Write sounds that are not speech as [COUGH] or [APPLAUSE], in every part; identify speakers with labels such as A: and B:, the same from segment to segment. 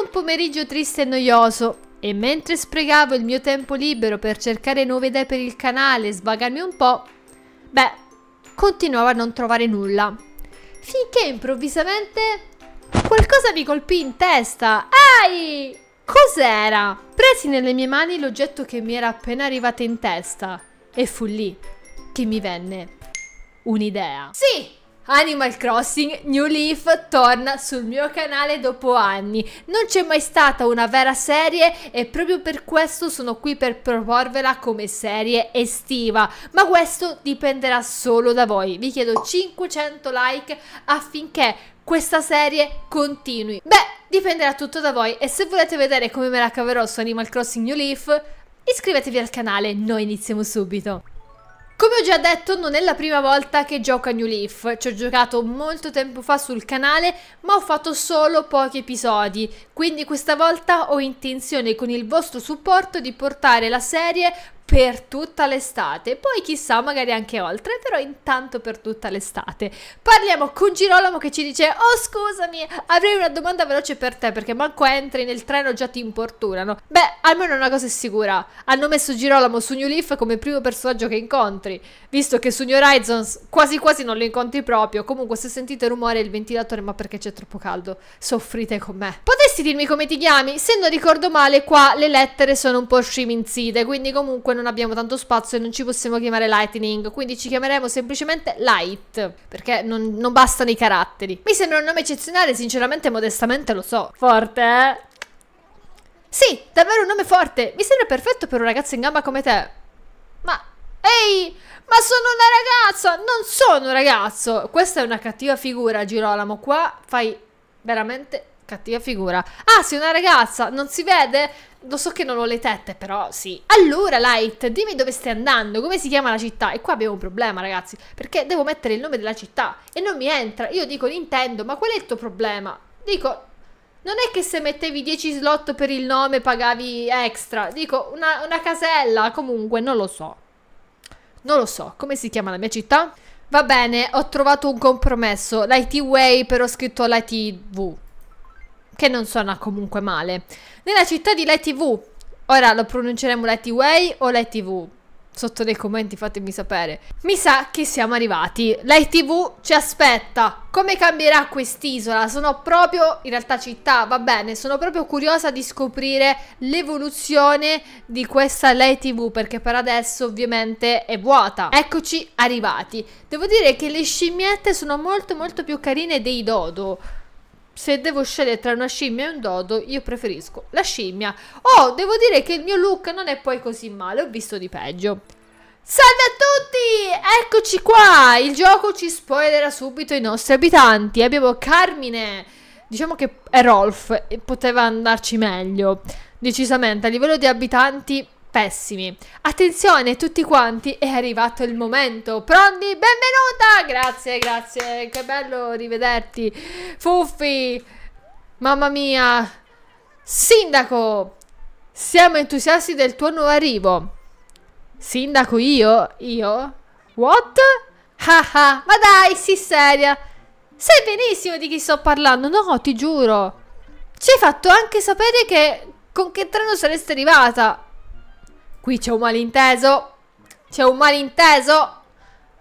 A: un pomeriggio triste e noioso e mentre sprecavo il mio tempo libero per cercare nuove idee per il canale e svagarmi un po', beh, continuavo a non trovare nulla. Finché improvvisamente qualcosa mi colpì in testa. Ehi! Cos'era? Presi nelle mie mani l'oggetto che mi era appena arrivato in testa e fu lì che mi venne un'idea. Sì, Animal Crossing New Leaf torna sul mio canale dopo anni. Non c'è mai stata una vera serie e proprio per questo sono qui per proporvela come serie estiva, ma questo dipenderà solo da voi. Vi chiedo 500 like affinché questa serie continui. Beh, dipenderà tutto da voi e se volete vedere come me la caverò su Animal Crossing New Leaf, iscrivetevi al canale, noi iniziamo subito. Come ho già detto non è la prima volta che gioco a New Leaf, ci ho giocato molto tempo fa sul canale ma ho fatto solo pochi episodi, quindi questa volta ho intenzione con il vostro supporto di portare la serie per tutta l'estate, poi chissà magari anche oltre, però intanto per tutta l'estate. Parliamo con Girolamo che ci dice oh scusami avrei una domanda veloce per te perché manco entri nel treno già ti importunano. Beh almeno una cosa è sicura, hanno messo Girolamo su New Leaf come primo personaggio che incontri, visto che su New Horizons quasi quasi non lo incontri proprio, comunque se sentite rumore il ventilatore ma perché c'è troppo caldo, soffrite con me. Potresti dirmi come ti chiami? Se non ricordo male qua le lettere sono un po' sciminzite, quindi comunque non non abbiamo tanto spazio e non ci possiamo chiamare Lightning, quindi ci chiameremo semplicemente Light, perché non, non bastano i caratteri. Mi sembra un nome eccezionale, sinceramente, modestamente lo so. Forte, eh? Sì, davvero un nome forte. Mi sembra perfetto per un ragazzo in gamba come te. Ma... Ehi, ma sono una ragazza, non sono un ragazzo. Questa è una cattiva figura, Girolamo. Qua fai veramente cattiva figura. Ah, sei una ragazza, non si vede? Lo so che non ho le tette, però sì. Allora, Light, dimmi dove stai andando, come si chiama la città? E qua abbiamo un problema, ragazzi, perché devo mettere il nome della città e non mi entra. Io dico Nintendo, ma qual è il tuo problema? Dico, non è che se mettevi 10 slot per il nome pagavi extra. Dico, una, una casella, comunque, non lo so. Non lo so, come si chiama la mia città? Va bene, ho trovato un compromesso. Light Way, però scritto la TV che non suona comunque male. Nella città di LTV, ora lo pronunceremo LTV o LTV? Sotto nei commenti fatemi sapere. Mi sa che siamo arrivati. LTV ci aspetta. Come cambierà quest'isola? Sono proprio, in realtà città, va bene, sono proprio curiosa di scoprire l'evoluzione di questa LTV perché per adesso ovviamente è vuota. Eccoci arrivati. Devo dire che le scimmiette sono molto molto più carine dei dodo se devo scegliere tra una scimmia e un dodo, io preferisco la scimmia. Oh, devo dire che il mio look non è poi così male, ho visto di peggio. Salve a tutti! Eccoci qua! Il gioco ci spoilerà subito i nostri abitanti. Abbiamo Carmine, diciamo che è Rolf, e poteva andarci meglio. Decisamente, a livello di abitanti pessimi. Attenzione tutti quanti, è arrivato il momento. Pronti? Benvenuta! Grazie, grazie, che bello rivederti. Fuffi, mamma mia. Sindaco, siamo entusiasti del tuo nuovo arrivo. Sindaco io? Io? What? Haha, ma dai, si seria. Sai benissimo di chi sto parlando, no, ti giuro. Ci hai fatto anche sapere che con che treno saresti arrivata. Qui c'è un malinteso. C'è un malinteso.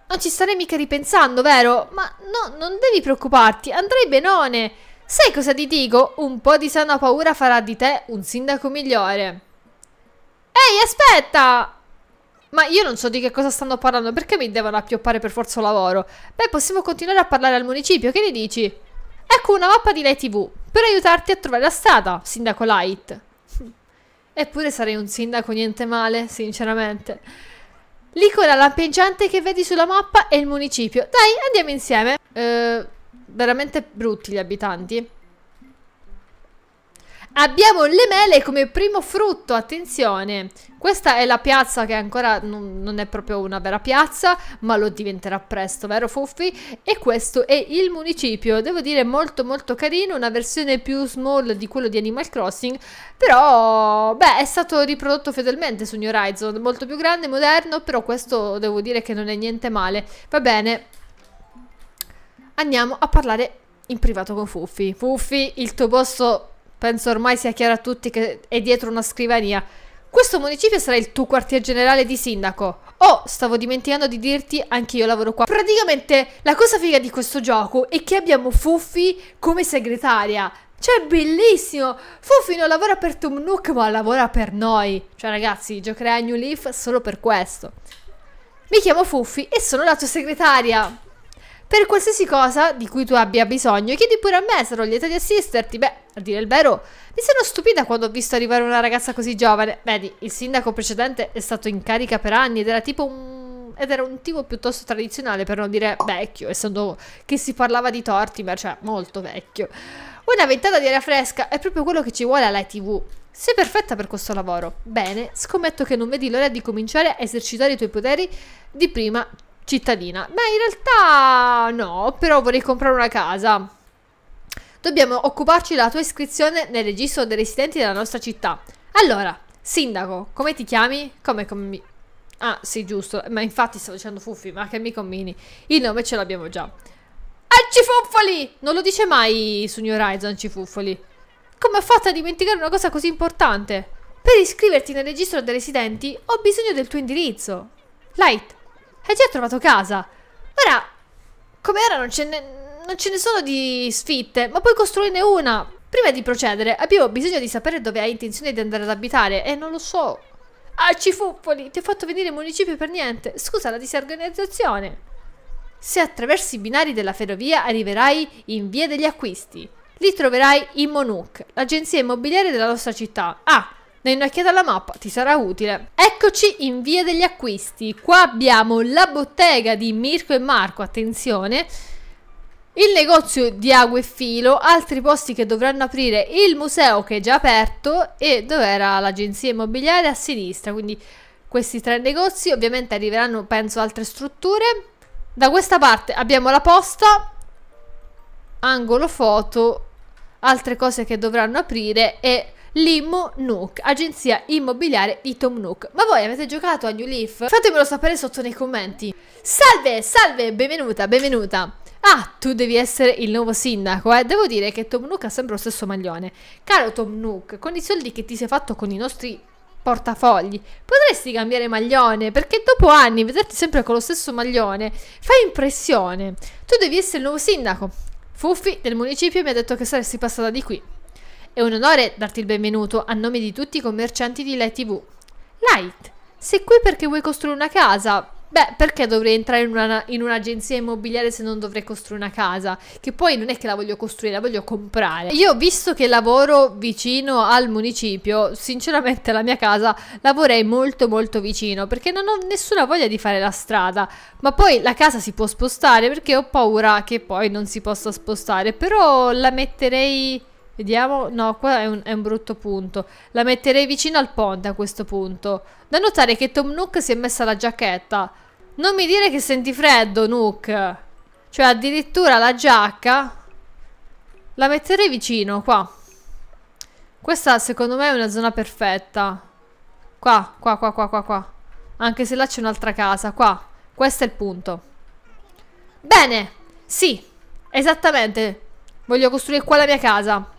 A: Non ci starei mica ripensando, vero? Ma no, non devi preoccuparti. Andrei benone. Sai cosa ti dico? Un po' di sana paura farà di te un sindaco migliore. Ehi, aspetta! Ma io non so di che cosa stanno parlando, perché mi devono appioppare per forza lavoro? Beh, possiamo continuare a parlare al municipio, che ne dici? Ecco una mappa di Light TV, per aiutarti a trovare la strada, sindaco Light. Eppure sarei un sindaco niente male, sinceramente. Licola lampeggiante che vedi sulla mappa è il municipio. Dai, andiamo insieme. Eh, veramente brutti gli abitanti. Abbiamo le mele come primo frutto, attenzione. Questa è la piazza che ancora non, è proprio una vera piazza, ma lo diventerà presto, vero Fuffi? E questo è il municipio, devo dire molto molto carino, una versione più small di quello di Animal Crossing, però beh è stato riprodotto fedelmente su New Horizon, molto più grande, moderno, però questo devo dire che non è niente male. Va bene, andiamo a parlare in privato con Fuffi. Fuffi, il tuo posto penso ormai sia chiaro a tutti che è dietro una scrivania. Questo municipio sarà il tuo quartier generale di sindaco. Oh, stavo dimenticando di dirti, anche io lavoro qua. Praticamente la cosa figa di questo gioco è che abbiamo Fuffi come segretaria. Cioè, bellissimo! Fuffi non lavora per Tom Nook, ma lavora per noi. Cioè, ragazzi, giocherei a New Leaf solo per questo. Mi chiamo Fuffi e sono la tua segretaria. Per qualsiasi cosa di cui tu abbia bisogno, chiedi pure a me, sarò lieta di assisterti. Beh, a dire il vero, mi sono stupita quando ho visto arrivare una ragazza così giovane. Vedi, il sindaco precedente è stato in carica per anni ed era tipo un ed era un tipo piuttosto tradizionale per non dire vecchio, essendo che si parlava di torti, ma cioè molto vecchio. Una ventata di aria fresca è proprio quello che ci vuole alla TV. Sei perfetta per questo lavoro. Bene, scommetto che non vedi l'ora di cominciare a esercitare i tuoi poteri di prima cittadina. Beh, in realtà no, però vorrei comprare una casa. Dobbiamo occuparci della tua iscrizione nel registro dei residenti della nostra città. Allora, sindaco, come ti chiami? Come combini? Ah, sì, giusto. Ma infatti stavo dicendo Fuffi, ma che mi commini. Il nome ce l'abbiamo già. Ancifuffoli! Non lo dice mai su New Horizon, Ancifuffoli. Come ha fatto a dimenticare una cosa così importante? Per iscriverti nel registro dei residenti ho bisogno del tuo indirizzo. Light, hai già trovato casa. Ora, come era, non ce, ne, non ce ne sono di sfitte, ma puoi costruirne una. Prima di procedere, abbiamo bisogno di sapere dove hai intenzione di andare ad abitare. E non lo so. Ah, Cifuffoli, ti ho fatto venire in municipio per niente. Scusa la disorganizzazione. Se attraversi i binari della ferrovia arriverai in via degli acquisti. Lì troverai Immonuk, l'agenzia immobiliare della nostra città. Ah, dai un'occhiata alla mappa, ti sarà utile. Eccoci in via degli acquisti. Qua abbiamo la bottega di Mirko e Marco, attenzione. Il negozio di Ague e Filo, altri posti che dovranno aprire il museo che è già aperto e dove era l'agenzia immobiliare a sinistra, quindi questi tre negozi, ovviamente arriveranno penso altre strutture. Da questa parte abbiamo la posta, angolo foto, altre cose che dovranno aprire e Limmo Nook, agenzia immobiliare di Tom Nook. Ma voi avete giocato a New Leaf? Fatemelo sapere sotto nei commenti. Salve, salve, benvenuta, benvenuta. Ah, tu devi essere il nuovo sindaco, eh? Devo dire che Tom Nook ha sempre lo stesso maglione. Caro Tom Nook, con i soldi che ti sei fatto con i nostri portafogli. Potresti cambiare maglione perché dopo anni vederti sempre con lo stesso maglione fa impressione. Tu devi essere il nuovo sindaco. Fuffi del municipio mi ha detto che saresti passata di qui. È un onore darti il benvenuto a nome di tutti i commercianti di Light TV. Light, sei qui perché vuoi costruire una casa? Beh, perché dovrei entrare in, una, in un'agenzia immobiliare se non dovrei costruire una casa? Che poi non è che la voglio costruire, la voglio comprare. Io, visto che lavoro vicino al municipio, sinceramente la mia casa la vorrei molto molto vicino, perché non ho nessuna voglia di fare la strada. Ma poi la casa si può spostare, perché ho paura che poi non si possa spostare, però la metterei Vediamo, no, qua è un, è un, brutto punto. La metterei vicino al ponte a questo punto. Da notare che Tom Nook si è messa la giacchetta. Non mi dire che senti freddo, Nook. Cioè, addirittura la giacca... La metterei vicino, qua. Questa, secondo me, è una zona perfetta. Qua, qua, qua, qua, qua, qua. Anche se là c'è un'altra casa, qua. Questo è il punto. Bene, sì, esattamente. Voglio costruire qua la mia casa.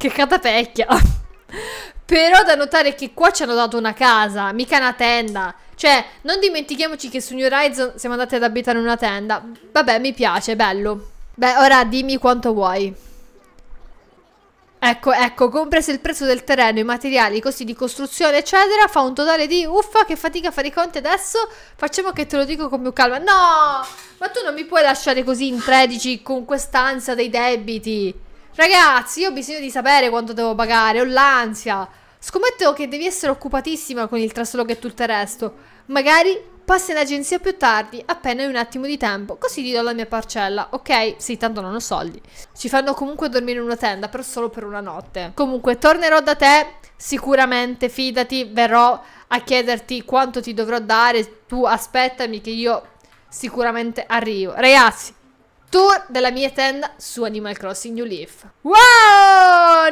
A: Che catapecchia. [LAUGHS] Però da notare che qua ci hanno dato una casa, mica una tenda. Cioè, non dimentichiamoci che su New Horizon siamo andati ad abitare in una tenda. Vabbè, mi piace, bello. Beh, ora dimmi quanto vuoi. Ecco, ecco, compreso il prezzo del terreno, i materiali, i costi di costruzione, eccetera, fa un totale di uffa, che fatica a fare i conti adesso. Facciamo che te lo dico con più calma. No! Ma tu non mi puoi lasciare così in 13 con quest'ansia dei debiti. Ragazzi, io ho bisogno di sapere quanto devo pagare, ho l'ansia. Scommetto che devi essere occupatissima con il trasloco e tutto il resto. Magari passi in agenzia più tardi, appena hai un attimo di tempo, così ti do la mia parcella, ok? Sì, tanto non ho soldi. Ci fanno comunque dormire in una tenda, però solo per una notte. Comunque, tornerò da te, sicuramente, fidati, verrò a chiederti quanto ti dovrò dare, tu aspettami che io sicuramente arrivo. Ragazzi, Tour della mia tenda su Animal Crossing New Leaf. Wow!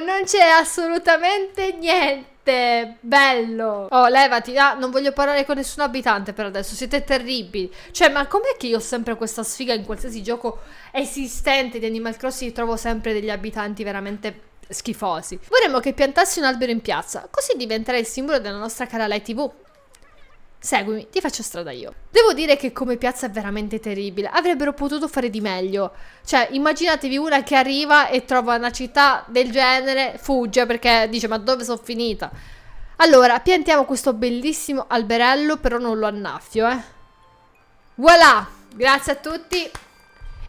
A: Non c'è assolutamente niente! bello. Oh, levati, ah, non voglio parlare con nessun abitante per adesso, siete terribili. Cioè, ma com'è che io ho sempre questa sfiga in qualsiasi gioco esistente di Animal Crossing trovo sempre degli abitanti veramente schifosi. Vorremmo che piantassi un albero in piazza, così diventerà il simbolo della nostra cara Light TV. Seguimi, ti faccio strada io. Devo dire che come piazza è veramente terribile. Avrebbero potuto fare di meglio. Cioè, immaginatevi una che arriva e trova una città del genere, fugge perché dice ma dove sono finita? Allora, piantiamo questo bellissimo alberello, però non lo annaffio, eh. Voilà! Grazie a tutti.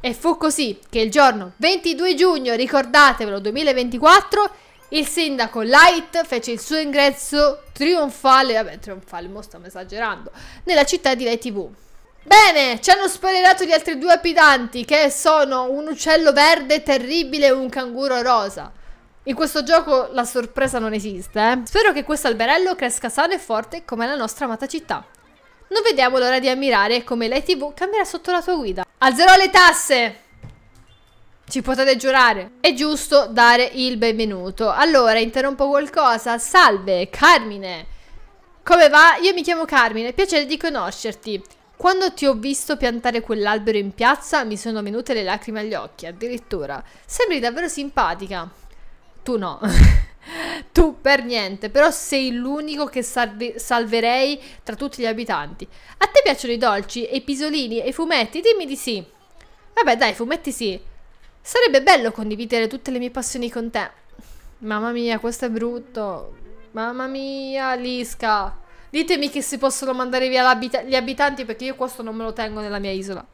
A: E fu così che il giorno 22 giugno, ricordatevelo, 2024 il sindaco Light fece il suo ingresso trionfale, vabbè trionfale, mo stiamo esagerando, nella città di Light TV. Bene, ci hanno spoilerato gli altri due abitanti che sono un uccello verde terribile e un canguro rosa. In questo gioco la sorpresa non esiste, eh? Spero che questo alberello cresca sano e forte come la nostra amata città. Non vediamo l'ora di ammirare come l'ITV cambierà sotto la tua guida. Alzerò le tasse! Ci potete giurare. È giusto dare il benvenuto. Allora, interrompo qualcosa. Salve, Carmine. Come va? Io mi chiamo Carmine, piacere di conoscerti. Quando ti ho visto piantare quell'albero in piazza mi sono venute le lacrime agli occhi, addirittura. Sembri davvero simpatica. Tu no. [LAUGHS] tu per niente, però sei l'unico che salve salverei tra tutti gli abitanti. A te piacciono i dolci e i pisolini e i fumetti? Dimmi di sì. Vabbè dai, fumetti sì. Sarebbe bello condividere tutte le mie passioni con te. Mamma mia, questo è brutto. Mamma mia, Lisca. Ditemi che si possono mandare via abita gli abitanti perché io questo non me lo tengo nella mia isola.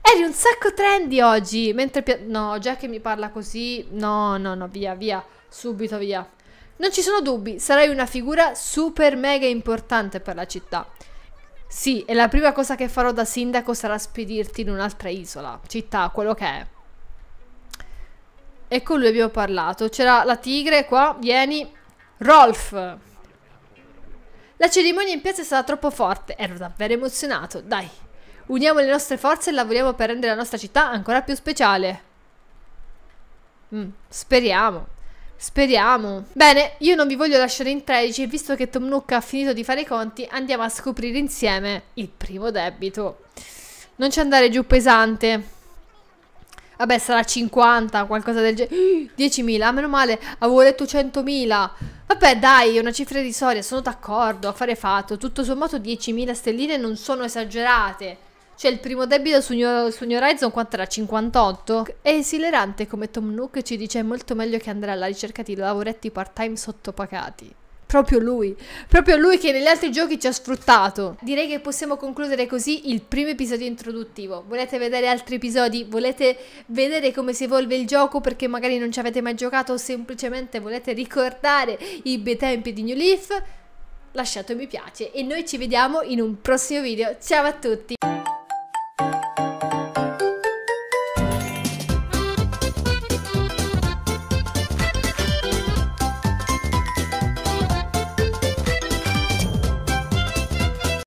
A: Eri un sacco trendy oggi, mentre... No, già che mi parla così... No, no, no, via, via. Subito via. Non ci sono dubbi, sarai una figura super mega importante per la città. Sì, e la prima cosa che farò da sindaco sarà spedirti in un'altra isola, città, quello che è. E con lui abbiamo parlato. C'era la tigre qua, vieni. Rolf! La cerimonia in piazza è stata troppo forte, ero davvero emozionato, dai. Uniamo le nostre forze e lavoriamo per rendere la nostra città ancora più speciale. Mm, speriamo. Speriamo. Bene, io non vi voglio lasciare in 13 e visto che Tom Nook ha finito di fare i conti, andiamo a scoprire insieme il primo debito. Non ci andare giù pesante. Vabbè, sarà 50, qualcosa del genere. 10.000, ah, meno male, avevo letto 100.000. Vabbè, dai, è una cifra di irrisoria, sono d'accordo, affare fatto. Tutto sommato 10.000 stelline non sono esagerate. Cioè, il primo debito su New, su New Horizon quanto era? 58? È esilerante come Tom Nook ci dice è molto meglio che andare alla ricerca di lavoretti part-time sottopagati. Proprio lui, proprio lui che negli altri giochi ci ha sfruttato. Direi che possiamo concludere così il primo episodio introduttivo. Volete vedere altri episodi? Volete vedere come si evolve il gioco perché magari non ci avete mai giocato o semplicemente volete ricordare i bei tempi di New Leaf? Lasciate un mi piace e noi ci vediamo in un prossimo video. Ciao a tutti!